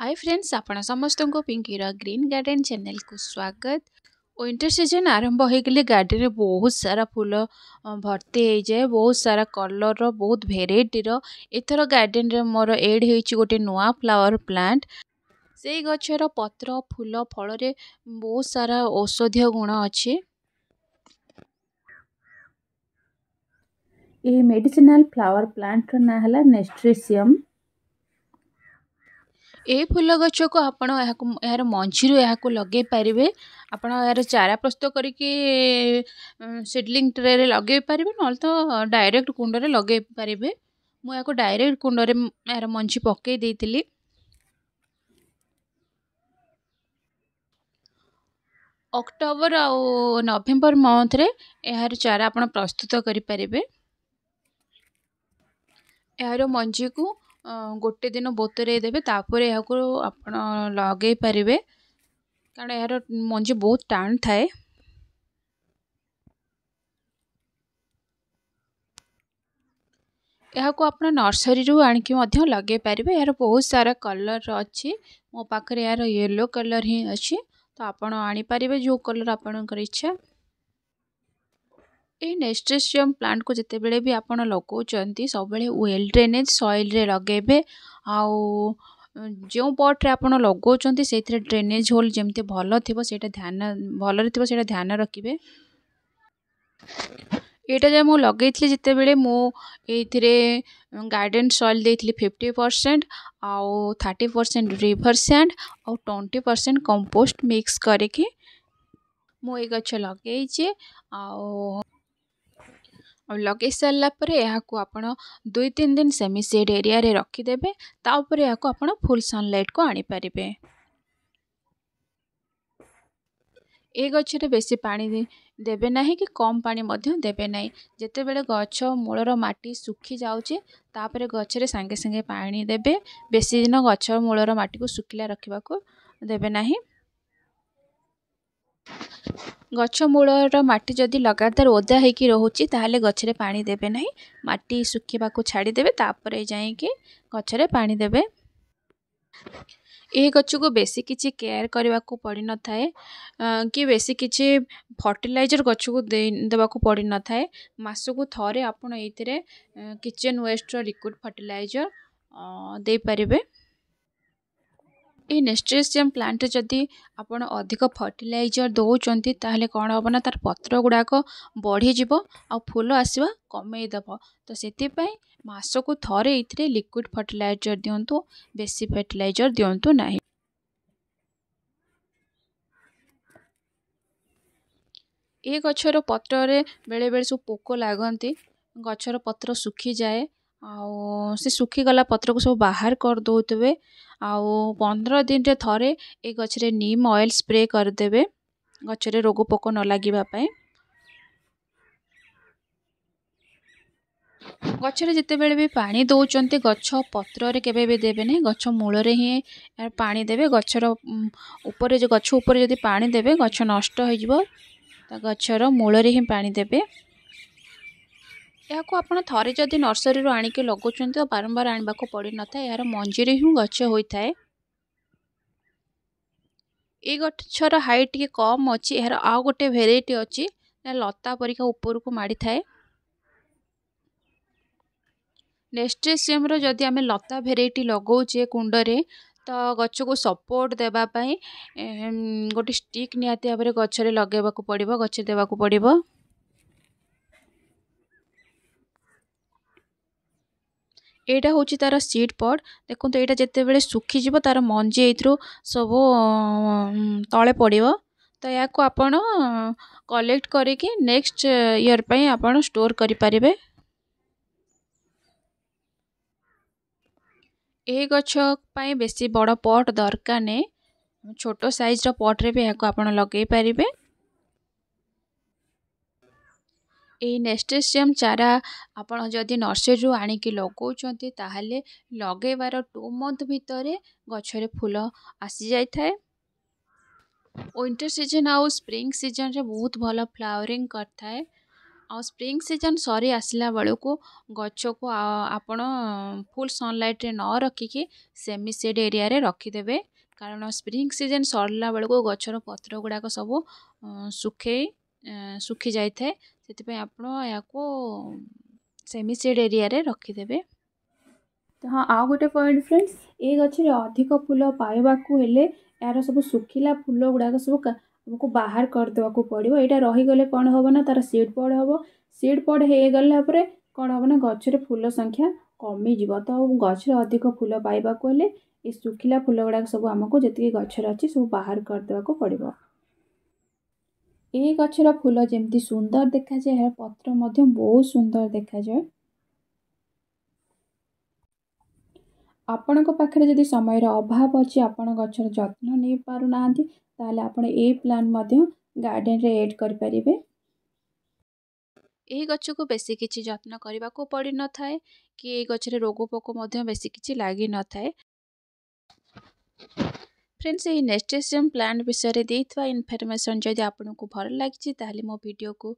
high friends ଆପଣ ସମସ୍ତଙ୍କୁ ପିଙ୍କିର green garden ଚ୍ୟାନେଲକୁ ସ୍ୱାଗତ ୱିଣ୍ଟର ସିଜନ୍ ଆରମ୍ଭ ହୋଇଗଲେ ଗାର୍ଡ଼େନ୍ରେ ବହୁତ ସାରା ଫୁଲ ଭର୍ତ୍ତି ହେଇଯାଏ ବହୁତ ସାରା କଲର୍ର ବହୁତ ଭେରାଇଟିର ଏଥର ଗାର୍ଡ଼େନ୍ରେ ମୋର ଏଡ଼୍ ହେଇଛି ଗୋଟେ ନୂଆ ଫ୍ଲାୱାର ପ୍ଲାଣ୍ଟ ସେଇ ଗଛର ପତ୍ର ଫୁଲ ଫଳରେ ବହୁତ ସାରା ଔଷଧୀୟ ଗୁଣ ଅଛି ଏହି ମେଡ଼ିସିନାଲ ଫ୍ଲାୱାର ପ୍ଲାଣ୍ଟର ନାଁ ହେଲା ନେଷ୍ଟ୍ରିସିୟମ୍ ଏହି ଫୁଲ ଗଛକୁ ଆପଣ ଏହାକୁ ଏହାର ମଞ୍ଜିରୁ ଏହାକୁ ଲଗାଇ ପାରିବେ ଆପଣ ଏହାର ଚାରା ପ୍ରସ୍ତୁତ କରିକି ସିଡ଼ଲିଂ ଟ୍ରେରେ ଲଗାଇ ପାରିବେ ନହେଲେ ତ ଡାଇରେକ୍ଟ କୁଣ୍ଡରେ ଲଗାଇ ପାରିବେ ମୁଁ ଏହାକୁ ଡାଇରେକ୍ଟ କୁଣ୍ଡରେ ଏହାର ମଞ୍ଜି ପକାଇ ଦେଇଥିଲି ଅକ୍ଟୋବର ଆଉ ନଭେମ୍ବର ମନ୍ଥରେ ଏହାର ଚାରା ଆପଣ ପ୍ରସ୍ତୁତ କରିପାରିବେ ଏହାର ମଞ୍ଜିକୁ ଗୋଟେ ଦିନ ବତୁରାଇ ଦେବେ ତା'ପରେ ଏହାକୁ ଆପଣ ଲଗେଇ ପାରିବେ କାରଣ ଏହାର ମଞ୍ଜି ବହୁତ ଟାଣ ଥାଏ ଏହାକୁ ଆପଣ ନର୍ସରୀରୁ ଆଣିକି ମଧ୍ୟ ଲଗାଇ ପାରିବେ ଏହାର ବହୁତ ସାରା କଲର୍ ଅଛି ମୋ ପାଖରେ ଏହାର ୟେଲୋ କଲର୍ ହିଁ ଅଛି ତ ଆପଣ ଆଣିପାରିବେ ଯେଉଁ କଲର୍ ଆପଣଙ୍କର ଇଚ୍ଛା ଏଇ ନେଷ୍ଟେସିୟମ୍ ପ୍ଲାଣ୍ଟକୁ ଯେତେବେଳେ ବି ଆପଣ ଲଗାଉଛନ୍ତି ସବୁବେଳେ ୱେଲ୍ ଡ୍ରେନେଜ୍ ସଏଲ୍ରେ ଲଗାଇବେ ଆଉ ଯେଉଁ ପଟ୍ରେ ଆପଣ ଲଗାଉଛନ୍ତି ସେଇଥିରେ ଡ୍ରେନେଜ୍ ହୋଲ୍ ଯେମିତି ଭଲ ଥିବ ସେଇଟା ଧ୍ୟାନ ଭଲରେ ଥିବ ସେଇଟା ଧ୍ୟାନ ରଖିବେ ଏଇଟା ଯେ ମୁଁ ଲଗେଇଥିଲି ଯେତେବେଳେ ମୁଁ ଏଇଥିରେ ଗାର୍ଡ଼େନ୍ ସଏଲ୍ ଦେଇଥିଲି ଫିଫ୍ଟି ପରସେଣ୍ଟ ଆଉ ଥାର୍ଟି ପରସେଣ୍ଟ ରିଭର ସ୍ୟାଣ୍ଡ ଆଉ ଟ୍ୱେଣ୍ଟି ପରସେଣ୍ଟ କମ୍ପୋଷ୍ଟ ମିକ୍ସ କରିକି ମୁଁ ଏଇ ଗଛ ଲଗେଇଛି ଆଉ ଲଗାଇ ସାରିଲା ପରେ ଏହାକୁ ଆପଣ ଦୁଇ ତିନି ଦିନ ସେମି ସେଡ଼୍ ଏରିଆରେ ରଖିଦେବେ ତା ଉପରେ ଏହାକୁ ଆପଣ ଫୁଲ୍ ସନ୍ଲାଇଟ୍କୁ ଆଣିପାରିବେ ଏ ଗଛରେ ବେଶୀ ପାଣି ଦେବେ ନାହିଁ କି କମ୍ ପାଣି ମଧ୍ୟ ଦେବେ ନାହିଁ ଯେତେବେଳେ ଗଛ ମୂଳର ମାଟି ଶୁଖିଯାଉଛି ତାପରେ ଗଛରେ ସାଙ୍ଗେ ସାଙ୍ଗେ ପାଣି ଦେବେ ବେଶୀ ଦିନ ଗଛ ମୂଳର ମାଟିକୁ ଶୁଖିଲା ରଖିବାକୁ ଦେବେ ନାହିଁ ଗଛ ମୂଳର ମାଟି ଯଦି ଲଗାତାର ଓଦା ହେଇକି ରହୁଛି ତାହେଲେ ଗଛରେ ପାଣି ଦେବେ ନାହିଁ ମାଟି ଶୁଖିବାକୁ ଛାଡ଼ିଦେବେ ତାପରେ ଯାଇକି ଗଛରେ ପାଣି ଦେବେ ଏହି ଗଛକୁ ବେଶୀ କିଛି କେୟାର କରିବାକୁ ପଡ଼ିନଥାଏ କି ବେଶୀ କିଛି ଫର୍ଟିଲାଇଜର୍ ଗଛକୁ ଦେଇ ଦେବାକୁ ପଡ଼ିନଥାଏ ମାସକୁ ଥରେ ଆପଣ ଏଇଥିରେ କିଚେନ୍ ୱେଷ୍ଟର ଲିକ୍ୱିଡ଼ ଫର୍ଟିଲାଇଜର୍ ଦେଇପାରିବେ ଏଇ ନେଷ୍ଟ୍ରେସିୟମ୍ ପ୍ଲାଣ୍ଟରେ ଯଦି ଆପଣ ଅଧିକ ଫର୍ଟିଲାଇଜର୍ ଦେଉଛନ୍ତି ତାହେଲେ କ'ଣ ହେବ ନା ତା'ର ପତ୍ର ଗୁଡ଼ାକ ବଢ଼ିଯିବ ଆଉ ଫୁଲ ଆସିବା କମେଇଦେବ ତ ସେଥିପାଇଁ ମାସକୁ ଥରେ ଏଇଥିରେ ଲିକ୍ୟୁଇଡ଼୍ ଫର୍ଟିଲାଇଜର୍ ଦିଅନ୍ତୁ ବେଶୀ ଫର୍ଟିଲାଇଜର୍ ଦିଅନ୍ତୁ ନାହିଁ ଏ ଗଛର ପତ୍ରରେ ବେଳେବେଳେ ସବୁ ପୋକ ଲାଗନ୍ତି ଗଛର ପତ୍ର ଶୁଖିଯାଏ ଆଉ ସେ ଶୁଖିଗଲା ପତ୍ରକୁ ସବୁ ବାହାର କରିଦେଉଥିବେ ଆଉ ପନ୍ଦର ଦିନରେ ଥରେ ଏ ଗଛରେ ନିମ୍ ଅଏଲ୍ ସ୍ପ୍ରେ କରିଦେବେ ଗଛରେ ରୋଗ ପୋକ ନ ଲାଗିବା ପାଇଁ ଗଛରେ ଯେତେବେଳେ ବି ପାଣି ଦେଉଛନ୍ତି ଗଛ ପତ୍ରରେ କେବେ ବି ଦେବେନି ଗଛ ମୂଳରେ ହିଁ ପାଣି ଦେବେ ଗଛର ଉପରେ ଗଛ ଉପରେ ଯଦି ପାଣି ଦେବେ ଗଛ ନଷ୍ଟ ହୋଇଯିବ ତା ଗଛର ମୂଳରେ ହିଁ ପାଣି ଦେବେ ଏହାକୁ ଆପଣ ଥରେ ଯଦି ନର୍ସରୀରୁ ଆଣିକି ଲଗାଉଛନ୍ତି ତ ବାରମ୍ବାର ଆଣିବାକୁ ପଡ଼ିନଥାଏ ଏହାର ମଞ୍ଜିରେ ହିଁ ଗଛ ହୋଇଥାଏ ଏଇ ଗଛର ହାଇଟ୍ ଟିକେ କମ୍ ଅଛି ଏହାର ଆଉ ଗୋଟେ ଭେରାଇଟି ଅଛି ଲତା ପରିକା ଉପରକୁ ମାଡ଼ିଥାଏ ନେଷ୍ଟ୍ରେସିୟମ୍ର ଯଦି ଆମେ ଲତା ଭେରାଇଟି ଲଗାଉଛେ କୁଣ୍ଡରେ ତ ଗଛକୁ ସପୋର୍ଟ ଦେବା ପାଇଁ ଗୋଟେ ଷ୍ଟିକ୍ ନିହାତି ଭାବରେ ଗଛରେ ଲଗାଇବାକୁ ପଡ଼ିବ ଗଛ ଦେବାକୁ ପଡ଼ିବ ଏଇଟା ହେଉଛି ତାର ସିଟ୍ ପଡ଼ ଦେଖନ୍ତୁ ଏଇଟା ଯେତେବେଳେ ଶୁଖିଯିବ ତାର ମଞ୍ଜି ଏଇଥିରୁ ସବୁ ତଳେ ପଡ଼ିବ ତ ଏହାକୁ ଆପଣ କଲେକ୍ଟ କରିକି ନେକ୍ସଟ ଇୟର ପାଇଁ ଆପଣ ଷ୍ଟୋର କରିପାରିବେ ଏହି ଗଛ ପାଇଁ ବେଶୀ ବଡ଼ ପଟ୍ ଦରକାର ନାହିଁ ଛୋଟ ସାଇଜ୍ର ପଟ୍ରେ ବି ଏହାକୁ ଆପଣ ଲଗାଇ ପାରିବେ येस्टेसीयम चारा आपड़ी नर्सरी आणिकी लगे लगेबार टू मंथ भितर गुल आसी जाए विंटर सीजन आउ स्प्रिंग सीजन रे बहुत भल फ्लावरिंग करें आउ स्प्रिंग सीजन सरी आसला बेलू गच को आपण फुल सनलाइट न रखिकी सेमि सेड एरिया रखिदेवे कारण स्प्रिंग सीजन सरला बेलू गुड़ाक सब सुखे ଶୁଖି ଯାଇଥାଏ ସେଥିପାଇଁ ଆପଣ ଏହାକୁ ସେମି ସିଡ଼୍ ଏରିଆରେ ରଖିଦେବେ ତ ହଁ ଆଉ ଗୋଟେ ପଏଣ୍ଟ ଫ୍ରେଣ୍ଡସ୍ ଏ ଗଛରେ ଅଧିକ ଫୁଲ ପାଇବାକୁ ହେଲେ ଏହାର ସବୁ ଶୁଖିଲା ଫୁଲ ଗୁଡ଼ାକ ସବୁ ଆମକୁ ବାହାର କରିଦେବାକୁ ପଡ଼ିବ ଏଇଟା ରହିଗଲେ କ'ଣ ହେବ ନା ତା'ର ସିଡ଼୍ ପଡ଼ ହେବ ସିଡ଼୍ ପଡ଼ ହେଇଗଲା ପରେ କ'ଣ ହେବ ନା ଗଛରେ ଫୁଲ ସଂଖ୍ୟା କମିଯିବ ତ ଗଛରେ ଅଧିକ ଫୁଲ ପାଇବାକୁ ହେଲେ ଏ ଶୁଖିଲା ଫୁଲ ଗୁଡ଼ାକ ସବୁ ଆମକୁ ଯେତିକି ଗଛରେ ଅଛି ସବୁ ବାହାର କରିଦେବାକୁ ପଡ଼ିବ ये गचर फूल जमी सुंदर देखा जाए यार पत्र बहुत सुंदर देखा जाए आपण जदि समय अभाव अच्छे आप गचर जत्न नहीं पार ना तो आप प्लां गार्डेन रे एड करें यही गच को बेस किसी जत्न करने को पड़ न था कि गचरे रोग पक बेस किसी लग न था फ्रेन्ड्स यही नेक्सटेसियम प्लान् विषयमा दिनफरमेसन जिम्मि आउनु भयो लाग्छ तो भिडियो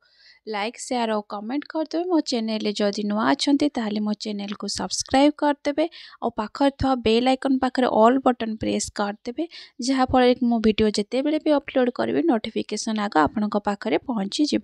ल्याक्स सेयर अमेन्ट गरिदे मो च्याने जति नै मो को सब्सक्राइब थ बेल आइकन पाखेर अल बटन प्रेस गरिदे जहाँफल म भिडियो जति भी अपलोड गरे नोटिफिकेसन आग आपचिज